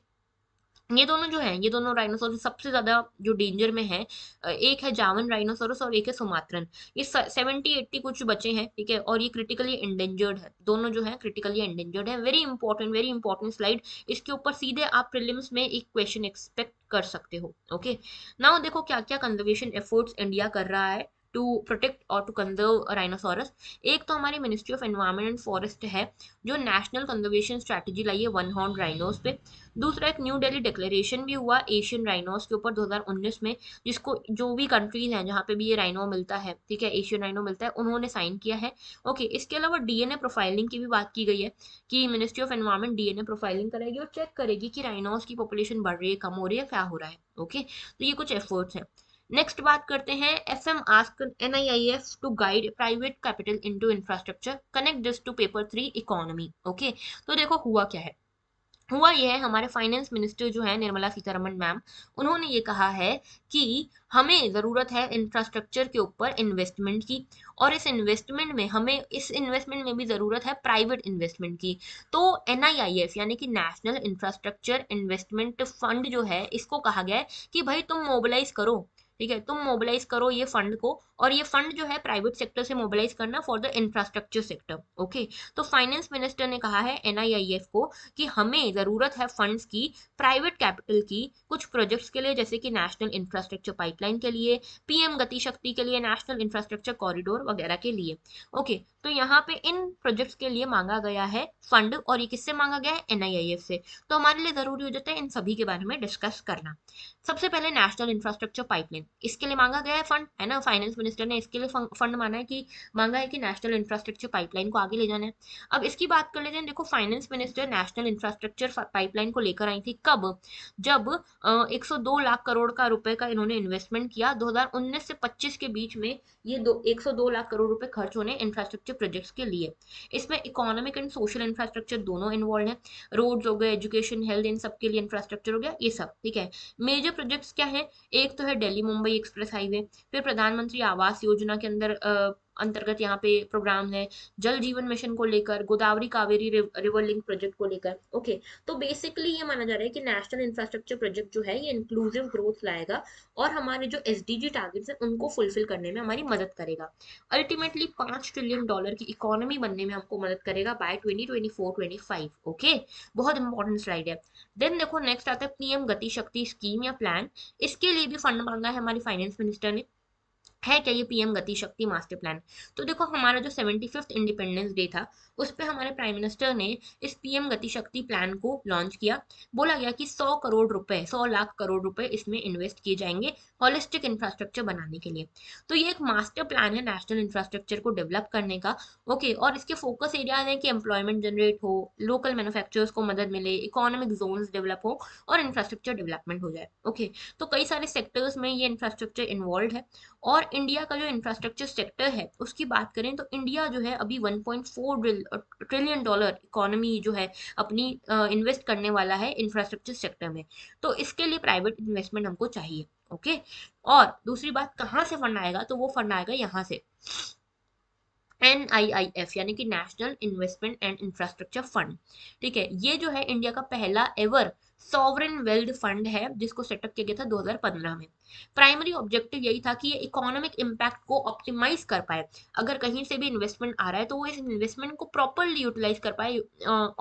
ये दोनों जो है ये दोनों राइनोसोरस सबसे ज्यादा जो डेंजर में है एक है जावन राइनोसोरस और एक है सुमात्रन ये सेवेंटी एट्टी कुछ बचे हैं ठीक है और ये क्रिटिकली एंडेंजर्ड है दोनों जो है क्रिटिकली एंडेंजर्ड है very important very important slide इसके ऊपर सीधे आप प्रिलिम्स में एक क्वेश्चन एक्सपेक्ट कर सकते हो ओके नाउ देखो क्या क्या कंजर्वेशन एफर्ट्स इंडिया कर रहा है टू प्रोटेक्ट और टू कंजर्व राइनासोरस एक तो हमारी ministry of environment and forest है जो नेशनल कंजर्वेशन स्ट्रैटेजी लाई है वन हॉर्न राइनोस पे दूसरा एक न्यू दिल्ली डिक्लेरेशन भी हुआ एशियन राइनोस के ऊपर 2019 में जिसको जो भी कंट्रीज हैं जहाँ पे भी ये राइनो मिलता है ठीक है एशियन राइनो मिलता है उन्होंने साइन किया है ओके इसके अलावा डीएनए प्रोफाइलिंग की भी बात की गई है कि ministry of environment DNA profiling कराएगी और चेक करेगी कि राइनोस की पॉपुलेशन बढ़ रही है कम हो रही है क्या हो रहा है ओके तो ये कुछ एफर्ट्स हैं नेक्स्ट बात करते हैं F M ask N I I F to guide private capital into infrastructure connect this to paper three economy okay तो देखो हुआ क्या है हुआ यह है हमारे फाइनेंस मिनिस्टर जो है निर्मला सीतारमन मैम उन्होंने ये कहा है कि हमें ज़रूरत है इंफ्रास्ट्रक्चर के ऊपर इन्वेस्टमेंट की और इस इन्वेस्टमेंट में हमें इस इन्वेस्टमेंट में भी ज़रूरत है प्राइवेट इन्वेस्टमेंट की तो एन यानी कि नेशनल इंफ्रास्ट्रक्चर इन्वेस्टमेंट फंड जो है इसको कहा गया है कि भाई तुम मोबिलाइज करो ठीक है तुम मोबिलाइज करो ये फंड को और ये फंड जो है प्राइवेट सेक्टर से मोबिलाइज करना for the infrastructure sector okay तो फाइनेंस मिनिस्टर ने कहा है एनआईआईएफ को कि हमें ज़रूरत है फंड्स की प्राइवेट कैपिटल की कुछ प्रोजेक्ट्स के लिए जैसे कि नेशनल इंफ्रास्ट्रक्चर पाइपलाइन के लिए पीएम गतिशक्ति के लिए नेशनल इंफ्रास्ट्रक्चर कॉरिडोर वगैरह के लिए ओके तो यहाँ पे इन प्रोजेक्ट्स के लिए मांगा गया है फंड और ये किससे मांगा गया है एनआईआईएफ से तो हमारे लिए ज़रूरी हो जाता है इन सभी के बारे में डिस्कस करना सबसे पहले नेशनल इंफ्रास्ट्रक्चर पाइपलाइन में इसके लिए मांगा गया है फंड है ना फाइनेंस मिनिस्टर ने इसके लिए फंड माना है कि मांगा है कि नेशनल इंफ्रास्ट्रक्चर पाइपलाइन को आगे ले जाना है अब इसकी बात कर लेते हैं देखो finance minister national infrastructure pipeline को लेकर आई थी कब जब एक लाख करोड़ का रुपए का इन्होंने इन्वेस्टमेंट किया दो से पच्चीस के बीच में ये दो 102 लाख करोड़ रुपए खर्च होने इंफ्रास्ट्रक्चर प्रोजेक्ट्स के लिए इसमें इकोनॉमिक एंड सोशल इंफ्रास्ट्रक्चर दोनों इन्वॉल्व है रोड हो गए एजुकेशन हेल्थ इन सबके लिए इंफ्रास्ट्रक्चर हो गया ये सब ठीक है मेजर प्रोजेक्ट्स क्या है एक तो है डेली मुंबई एक्सप्रेस हाईवे फिर प्रधानमंत्री आवास योजना के अंदर अंतर्गत यहाँ पे प्रोग्राम है जल जीवन मिशन को लेकर Godavari Kaveri river link project को लेकर ओके तो बेसिकली ये माना जा रहा है कि नेशनल इंफ्रास्ट्रक्चर प्रोजेक्ट जो है ये इंक्लूसिव ग्रोथ लाएगा और हमारे जो एस टारगेट्स हैं उनको फुलफिल करने में हमारी मदद करेगा अल्टीमेटली पांच ट्रिलियन डॉलर की इकोनॉमी बनने में हमको मदद करेगा by twenty twenty four twenty five okay बहुत इंपॉर्टेंट स्लाइड है देन देखो नेक्स्ट आता है पीएम गतिशक्ति स्कीम या प्लान इसके लिए भी फंड मांगा है हमारी फाइनेंस मिनिस्टर ने है क्या ये पीएम गति शक्ति मास्टर प्लान तो देखो हमारा जो सेवेंटी फिफ्थ इंडिपेंडेंस डे था उस पर हमारे प्राइम मिनिस्टर ने इस पीएम गति शक्ति प्लान को लॉन्च किया बोला गया कि सौ करोड़ रुपए सौ लाख करोड़ रुपए इसमें इन्वेस्ट किए जाएंगे हॉलिस्टिक इंफ्रास्ट्रक्चर बनाने के लिए तो ये एक मास्टर प्लान है नेशनल इंफ्रास्ट्रक्चर को डेवलप करने का ओके और इसके फोकस एरियाज हैं कि एम्प्लॉयमेंट जनरेट हो लोकल मैन्युफैक्चरर्स को मदद मिले इकोनॉमिक जोन डेवलप हो और इंफ्रास्ट्रक्चर डेवलपमेंट हो जाए ओके तो कई सारे सेक्टर्स में ये इंफ्रास्ट्रक्चर इन्वॉल्व है और इंडिया का जो इंफ्रास्ट्रक्चर सेक्टर है उसकी बात करें तो इंडिया जो है अभी 1.4 ट्रिलियन डॉलर इकोनॉमी जो है अपनी इन्वेस्ट करने वाला है इंफ्रास्ट्रक्चर सेक्टर में तो इसके लिए प्राइवेट इन्वेस्टमेंट हमको चाहिए ओके और दूसरी बात कहाँ से फंड आएगा तो वो फंड आएगा यहाँ से एन आई आई एफ यानी कि national investment and infrastructure fund ठीक है ये जो है इंडिया का पहला एवर सॉवरन वेल्थ फंड है जिसको सेटअप किया गया था 2015 में प्राइमरी ऑब्जेक्टिव यही था कि ये इकोनॉमिक इम्पैक्ट को ऑप्टिमाइज कर पाए अगर कहीं से भी इन्वेस्टमेंट आ रहा है तो वो इस इन्वेस्टमेंट को प्रॉपरली यूटिलाइज कर पाए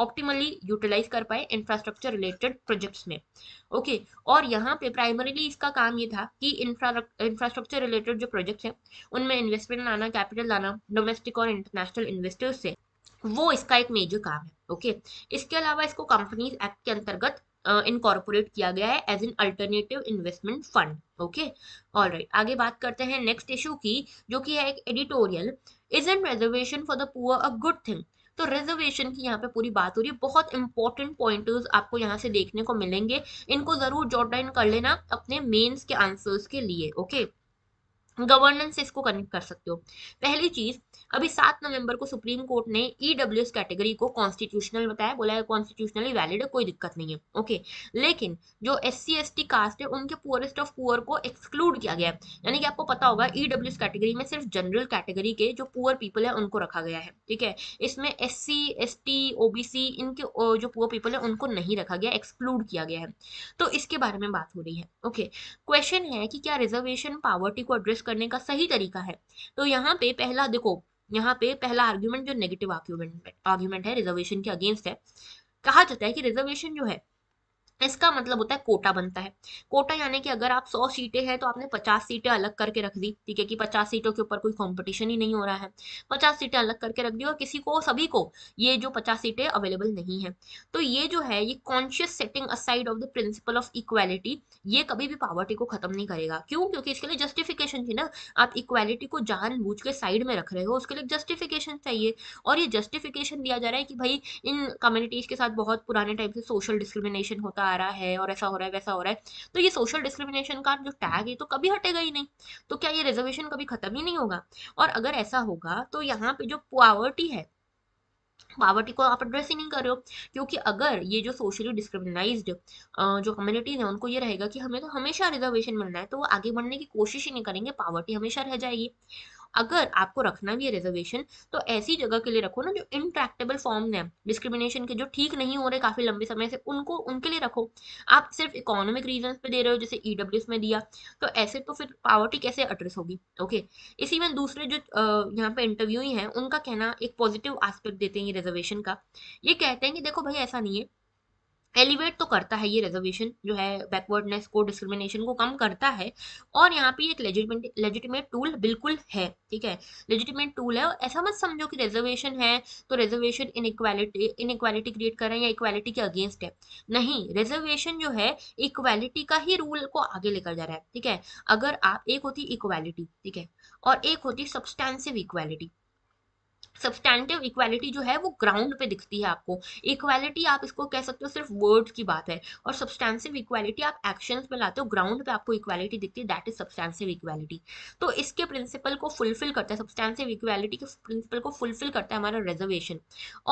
ऑप्टिमली यूटिलाइज कर पाए इंफ्रास्ट्रक्चर रिलेटेड प्रोजेक्ट्स में ओके okay, और यहाँ पे प्राइमरीली इसका काम ये था कि इंफ्रास्ट्रक्चर रिलेटेड जो प्रोजेक्ट्स हैं उनमें इन्वेस्टमेंट लाना कैपिटल लाना डोमेस्टिक और इंटरनेशनल इन्वेस्टर्स से वो इसका एक मेजर काम है ओके okay? इसके अलावा इसको कंपनीज एक्ट के अंतर्गत इनकॉर्पोरेट uh, किया गया है as an alternative investment fund okay right आगे बात करते हैं नेक्स्ट इशू की जो कि है एक editorial is an reservation for the poor a good thing तो रिजर्वेशन की यहाँ पे पूरी बात हो रही है बहुत इंपॉर्टेंट पॉइंट आपको यहाँ से देखने को मिलेंगे इनको जरूर जॉट डाउन कर लेना अपने मेन्स के आंसर्स के लिए ओके okay? गवर्नेंस से इसको कनेक्ट कर सकते हो पहली चीज अभी सात नवंबर को सुप्रीम कोर्ट ने ईडब्ल्यू e कैटेगरी को कॉन्स्टिट्यूशनल बताया बोला है कॉन्स्टिट्यूशनली वैलिड है कोई दिक्कत नहीं है ओके लेकिन जो S C S T caste है उनके पुअरेस्ट ऑफ पुअर को एक्सक्लूड किया गया है यानी कि आपको पता होगा ईडब्ल्यू e कैटेगरी में सिर्फ जनरल कैटेगरी के जो पुअर पीपल है उनको रखा गया है ठीक है इसमें S C S T O B C इनके जो पुअर पीपल है उनको नहीं रखा गया एक्सक्लूड किया गया है तो इसके बारे में बात हो रही है ओके क्वेश्चन है कि क्या रिजर्वेशन पावर्टी को एड्रेस करने का सही तरीका है तो यहाँ पे पहला देखो यहाँ पे पहला आर्ग्यूमेंट जो नेगेटिव आर्ग्यूमेंट आर्ग्यूमेंट है रिजर्वेशन के अगेंस्ट है कहा जाता है कि रिजर्वेशन जो है इसका मतलब होता है कोटा बनता है कोटा यानी कि अगर आप सौ सीटें हैं तो आपने पचास सीटें अलग करके रख दी ठीक है कि पचास सीटों के ऊपर कोई कॉम्पिटिशन ही नहीं हो रहा है पचास सीटें अलग करके रख दी और किसी को सभी को ये जो पचास सीटें अवेलेबल नहीं है तो ये जो है ये conscious setting aside of the principle of equality ये कभी भी पावर्टी को खत्म नहीं करेगा क्यों क्योंकि इसके लिए जस्टिफिकेशन थी ना आप इक्वालिटी को जान के साइड में रख रहे हो उसके लिए जस्टिफिकेशन चाहिए और ये जस्टिफिकेशन दिया जा रहा है कि भाई इन कम्युनिटीज के साथ बहुत पुराने टाइप से सोशल डिस्क्रिमिनेशन होता आ रहा है और ऐसा हो रहा है वैसा हो रहा है तो ये सोशल डिस्क्रिमिनेशन का जो टैग है तो कभी हटेगा ही नहीं तो क्या ये रिजर्वेशन कभी खत्म ही नहीं होगा और अगर ऐसा होगा तो यहाँ पे जो पॉवर्टी है पावर्टी को आप एड्रेस ही नहीं कर रहे हो क्योंकि अगर ये जो सोशली डिस्क्रिमिनाइज्ड जो कम्युनिटीज हैं उनको ये रहेगा कि हमें तो हमेशा रिजर्वेशन मिलना है तो वो आगे बढ़ने की कोशिश ही नहीं करेंगे पावर्टी हमेशा रह जाएगी अगर आपको रखना भी है रिजर्वेशन तो ऐसी जगह के लिए रखो ना जो इंट्रैक्टेबल फॉर्म है डिस्क्रिमिनेशन के जो ठीक नहीं हो रहे काफी लंबे समय से उनको उनके लिए रखो आप सिर्फ इकोनॉमिक रीजन पे दे रहे हो जैसे ईडब्ल्यू e में दिया तो ऐसे तो फिर पावर्टी कैसे एड्रेस होगी ओके इसी में दूसरे जो यहाँ पे इंटरव्यू है उनका कहना एक पॉजिटिव आस्पेक्ट देते हैं ये रिजर्वेशन का ये कहते हैं कि देखो भाई ऐसा नहीं है एलिवेट तो करता है ये रिजर्वेशन जो है बैकवर्डनेस को डिस्क्रिमिनेशन को कम करता है और यहाँ पे एक लेजिटिमेट टूल बिल्कुल है ठीक है लेजिटिमेट टूल है और ऐसा मत समझो कि रिजर्वेशन है तो रिजर्वेशन इनक्वालिटी इनक्वालिटी क्रिएट कर रहे हैं या इक्वालिटी के अगेंस्ट है नहीं रिजर्वेशन जो है इक्वालिटी का ही रूल को आगे लेकर जा रहा है ठीक है अगर आप एक होती इक्वालिटी ठीक है और एक होती सब्सटैंसिव इक्वालिटी सब्सटैंडिव इक्वालिटी जो है वो ग्राउंड पे दिखती है आपको इक्वालिटी आप इसको कह सकते हो सिर्फ वर्ड्स की बात है और सब्सटैंसिव इक्वालिटी आप एक्शन में लाते हो ग्राउंड पे आपको इक्वालिटी दिखती है दैट इज सब्सटैंसिव इक्वालिटी तो इसके प्रिंसिपल को फुलफिल करता है सब्सटैंसिव इक्वालिटी के प्रिंसिपल को फुलफिल करता है हमारा रिजर्वेशन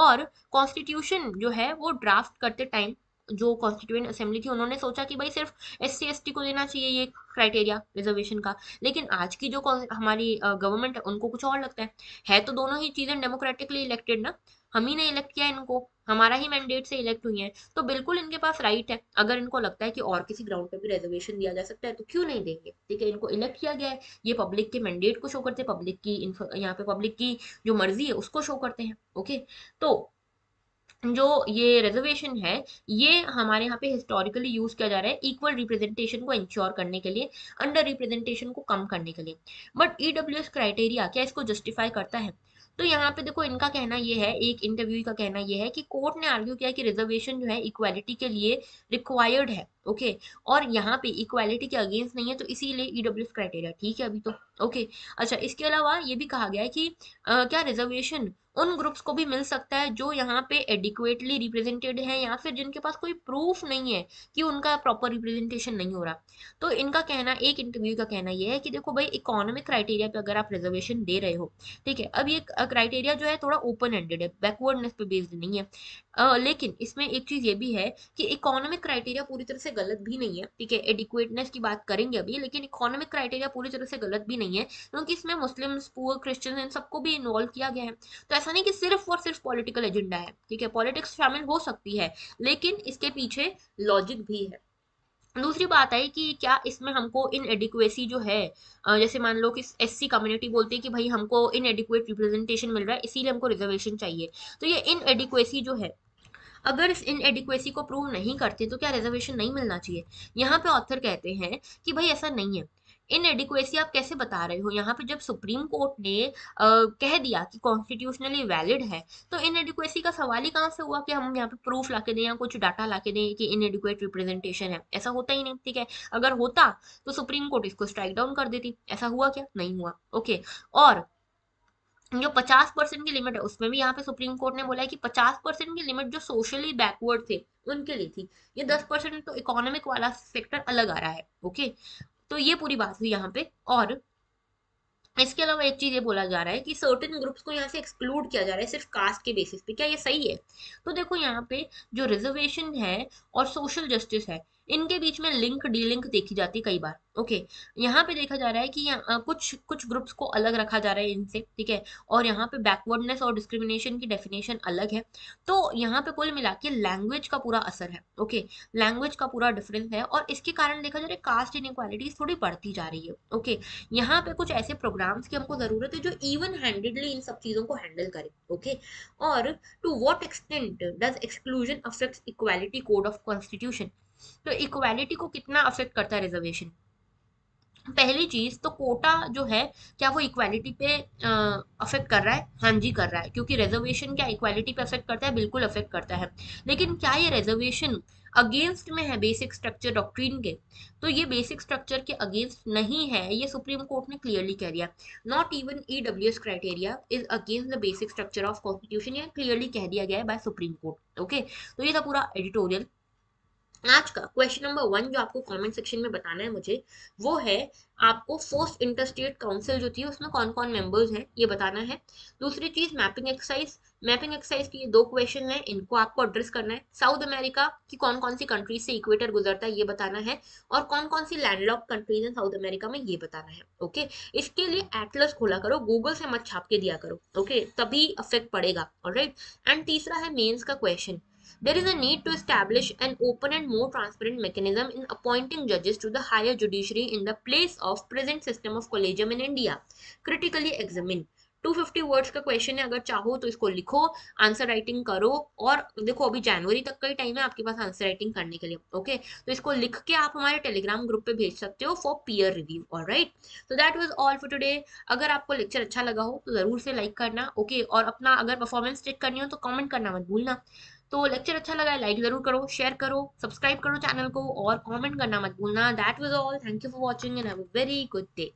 और कॉन्स्टिट्यूशन जो है वो ड्राफ्ट करते टाइम जो कॉन्स्टिट्यूएंट असेंबली थी उन्होंने सोचा कि भाई सिर्फ एस सी को देना चाहिए ये क्राइटेरिया रिजर्वेशन का लेकिन आज की जो हमारी गवर्नमेंट है उनको कुछ और लगता है है तो दोनों ही चीज़ें डेमोक्रेटिकली इलेक्टेड ना हम ही ने इलेक्ट किया इनको हमारा ही मैंडेट से इलेक्ट हुई हैं तो बिल्कुल इनके पास राइट है अगर इनको लगता है कि और किसी ग्राउंड पे भी रिजर्वेशन दिया जा सकता है तो क्यों नहीं देंगे ठीक है इनको इलेक्ट किया गया है ये पब्लिक के मैंडेट को शो करते हैं पब्लिक की यहाँ पे पब्लिक की जो मर्जी है उसको शो करते हैं ओके तो जो ये रिजर्वेशन है ये हमारे यहाँ पे हिस्टोरिकली यूज किया जा रहा है इक्वल रिप्रेजेंटेशन को इंश्योर करने के लिए अंडर रिप्रेजेंटेशन को कम करने के लिए बट ई क्राइटेरिया क्या इसको जस्टिफाई करता है तो यहाँ पे देखो इनका कहना ये है एक इंटरव्यू का कहना ये है कि कोर्ट ने आर्ग्यू किया कि रिजर्वेशन जो है इक्वालिटी के लिए रिक्वायर्ड है ओके okay. और यहाँ पे इक्वालिटी के अगेंस्ट नहीं है तो इसीलिए ईडब्ल्यू क्राइटेरिया ठीक है अभी तो ओके okay. अच्छा इसके अलावा ये भी कहा गया है कि आ, क्या रिजर्वेशन उन ग्रुप्स को भी मिल सकता है जो यहाँ पे एडिक्वेटली रिप्रेजेंटेड हैं या फिर जिनके पास कोई प्रूफ नहीं है कि उनका प्रॉपर रिप्रेजेंटेशन नहीं हो रहा तो इनका कहना एक इंटरव्यू का कहना यह है कि देखो भाई इकोनॉमिक क्राइटेरिया पे अगर आप रिजर्वेशन दे रहे हो ठीक है अब ये क्राइटेरिया जो है थोड़ा ओपन एंडेड है बैकवर्डनेस पे बेस्ड नहीं है आ, लेकिन इसमें एक चीज ये भी है कि इकोनॉमिक क्राइटेरिया पूरी तरह से से गलत भी नहीं है ठीक है एडिक्वेटनेस की बात करेंगे अभी लेकिन इकोनॉमिक क्राइटेरिया पूरी तरह से गलत भी नहीं है क्योंकि इसमें मुस्लिम्स पुअर क्रिश्चियन इन सबको भी इन्वॉल्व किया गया है तो ऐसा नहीं कि सिर्फ और सिर्फ पॉलिटिकल एजेंडा है ठीक है पॉलिटिक्स शामिल हो सकती है लेकिन इसके पीछे लॉजिक भी है दूसरी बात आई कि क्या इसमें हमको इन एडिक्वेसी जो है जैसे मान लो कि एस सी कम्युनिटी बोलती है कि भाई हमको इन एडिक्वेट रिप्रेजेंटेशन मिल रहा है इसीलिए हमको रिजर्वेशन चाहिए तो ये इन एडिक्वेसी जो है अगर इस एडिक्वेसी को प्रूव नहीं करते तो क्या रिजर्वेशन नहीं मिलना चाहिए यहाँ पे ऑथर कहते हैं कि भाई ऐसा नहीं है इन एडिक्वेसी आप कैसे बता रहे हो यहाँ पे जब सुप्रीम कोर्ट ने आ, कह दिया कि कॉन्स्टिट्यूशनली वैलिड है तो इन एडिक्वेसी का सवाल ही कहाँ से हुआ कि हम यहाँ पे प्रूफ ला के दें या कुछ डाटा ला के दें कि इन एडिक्वेट रिप्रेजेंटेशन है ऐसा होता ही नहीं ठीक है अगर होता तो सुप्रीम कोर्ट इसको स्ट्राइक डाउन कर देती ऐसा हुआ क्या नहीं हुआ ओके और जो 50 परसेंट की लिमिट है उसमें भी यहाँ पे सुप्रीम कोर्ट ने बोला है कि 50 परसेंट की लिमिट जो सोशली बैकवर्ड थे उनके लिए थी ये 10 परसेंट तो इकोनॉमिक वाला सेक्टर अलग आ रहा है ओके तो ये पूरी बात हुई यहाँ पे और इसके अलावा एक चीज ये बोला जा रहा है कि सर्टेन ग्रुप्स को यहाँ से एक्सक्लूड किया जा रहा है सिर्फ कास्ट के बेसिस पे क्या ये सही है तो देखो यहाँ पे जो रिजर्वेशन है और सोशल जस्टिस है इनके बीच में लिंक डीलिंक देखी जाती है कई बार ओके यहाँ पे देखा जा रहा है कि कुछ कुछ ग्रुप्स को अलग रखा जा रहा है इनसे ठीक है और यहाँ पे बैकवर्डनेस और डिस्क्रिमिनेशन की डेफिनेशन अलग है तो यहाँ पे कुल मिला के लैंग्वेज का पूरा असर है ओके लैंग्वेज का पूरा डिफरेंस है और इसके कारण देखा जा रहा है कास्ट इनक्वालिटीज थोड़ी बढ़ती जा रही है ओके यहाँ पे कुछ ऐसे प्रोग्राम्स की हमको जरूरत है जो इवन हैंडेडली इन सब चीजों को हैंडल करे ओके और to what extent does exclusion affect equality code of constitution तो इक्वालिटी को कितना अफेक्ट करता है रिजर्वेशन पहली चीज तो कोटा जो है क्या वो इक्वालिटी पे अफेक्ट कर रहा है हाँ जी कर रहा है क्योंकि रिजर्वेशन क्या इक्वालिटी पे अफेक्ट करता है बिल्कुल अफेक्ट करता है लेकिन क्या ये रिजर्वेशन अगेंस्ट में है बेसिक स्ट्रक्चर डॉक्ट्रीन के तो ये बेसिक स्ट्रक्चर के अगेंस्ट नहीं है ये सुप्रीम कोर्ट ने क्लियरली कह दिया not even E W S criteria is against the basic structure of constitution ये क्लियरली कह दिया गया है बाय सुप्रीम कोर्ट ओके तो ये था पूरा एडिटोरियल आज का क्वेश्चन नंबर वन जो आपको कमेंट सेक्शन में बताना है मुझे वो है आपको फोर्स इंटरस्टेट काउंसिल जो थी उसमें कौन कौन मेंबर्स हैं ये बताना है दूसरी चीज मैपिंग एक्सरसाइज मैपिंग एक्सरसाइज की ये दो क्वेश्चन हैं इनको आपको एड्रेस करना है साउथ अमेरिका की कौन कौन सी कंट्रीज से इक्वेटर गुजरता है ये बताना है और कौन कौन सी लैंडलॉक कंट्रीज है साउथ अमेरिका में ये बताना है ओके इसके लिए एटलस खोला करो गूगल से मत छाप के दिया करो ओके तभी अफेक्ट पड़ेगा और एंड तीसरा है मेन्स का question There is a need to establish an open and more transparent mechanism in appointing judges to the higher judiciary in the place of present system of collegium in India. Critically examine 250 words का question है अगर चाहो तो इसको लिखो answer writing करो और देखो अभी जनवरी तक का ही टाइम है आपके पास आंसर राइटिंग करने के लिए ओके okay? तो इसको लिख के आप हमारे टेलीग्राम ग्रुप पे भेज सकते हो फॉर पीयर रिव्यू और राइट तो that was all for today अगर आपको लेक्चर अच्छा लगा हो तो जरूर से लाइक करना ओके okay? और अपना अगर परफॉर्मेंस चेक करनी हो तो कॉमेंट करना मत भूलना तो लेक्चर अच्छा लगा है लाइक जरूर करो शेयर करो सब्सक्राइब करो चैनल को और कमेंट करना मत भूलना that was all thank you for watching and have a very good day